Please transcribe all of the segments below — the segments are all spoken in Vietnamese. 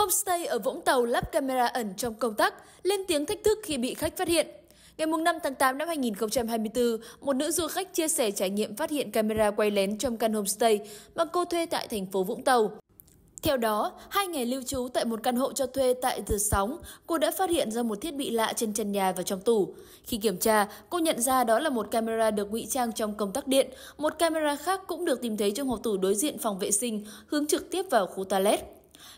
Homestay ở Vũng Tàu lắp camera ẩn trong công tắc, lên tiếng thách thức khi bị khách phát hiện. Ngày 5 tháng 8 năm 2024, một nữ du khách chia sẻ trải nghiệm phát hiện camera quay lén trong căn homestay mà cô thuê tại thành phố Vũng Tàu. Theo đó, hai ngày lưu trú tại một căn hộ cho thuê tại The Sóng, cô đã phát hiện ra một thiết bị lạ trên trần nhà và trong tủ. Khi kiểm tra, cô nhận ra đó là một camera được ngụy trang trong công tắc điện, một camera khác cũng được tìm thấy trong hộp tủ đối diện phòng vệ sinh, hướng trực tiếp vào khu toilet.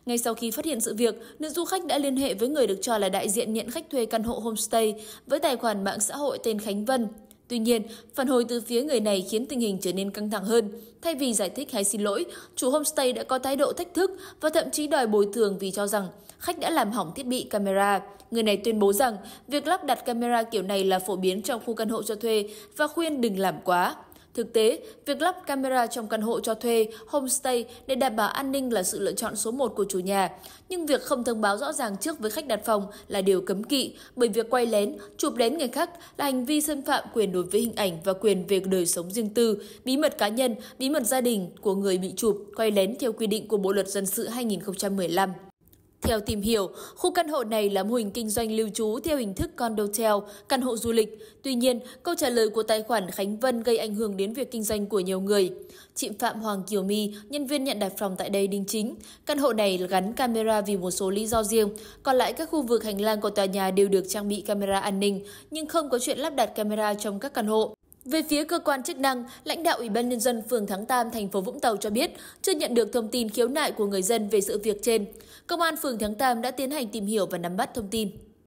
Ngay sau khi phát hiện sự việc, nữ du khách đã liên hệ với người được cho là đại diện nhận khách thuê căn hộ homestay với tài khoản mạng xã hội tên Khánh Vân. Tuy nhiên, phản hồi từ phía người này khiến tình hình trở nên căng thẳng hơn. Thay vì giải thích hay xin lỗi, chủ homestay đã có thái độ thách thức và thậm chí đòi bồi thường vì cho rằng khách đã làm hỏng thiết bị camera. Người này tuyên bố rằng việc lắp đặt camera kiểu này là phổ biến trong khu căn hộ cho thuê và khuyên đừng làm quá. Thực tế, việc lắp camera trong căn hộ cho thuê, homestay để đảm bảo an ninh là sự lựa chọn số 1 của chủ nhà. Nhưng việc không thông báo rõ ràng trước với khách đặt phòng là điều cấm kỵ, bởi việc quay lén, chụp lén người khác là hành vi xâm phạm quyền đối với hình ảnh và quyền về đời sống riêng tư, bí mật cá nhân, bí mật gia đình của người bị chụp, quay lén theo quy định của Bộ luật dân sự 2015. Theo tìm hiểu, khu căn hộ này là mô hình kinh doanh lưu trú theo hình thức condotel, căn hộ du lịch. Tuy nhiên, câu trả lời của tài khoản Khánh Vân gây ảnh hưởng đến việc kinh doanh của nhiều người. Chị Phạm Hoàng Kiều My, nhân viên nhận đặt phòng tại đây đính chính, căn hộ này gắn camera vì một số lý do riêng, còn lại các khu vực hành lang của tòa nhà đều được trang bị camera an ninh, nhưng không có chuyện lắp đặt camera trong các căn hộ. Về phía cơ quan chức năng, lãnh đạo Ủy ban nhân dân phường Thắng Tam thành phố Vũng Tàu cho biết chưa nhận được thông tin khiếu nại của người dân về sự việc trên. Công an phường Thắng Tam đã tiến hành tìm hiểu và nắm bắt thông tin.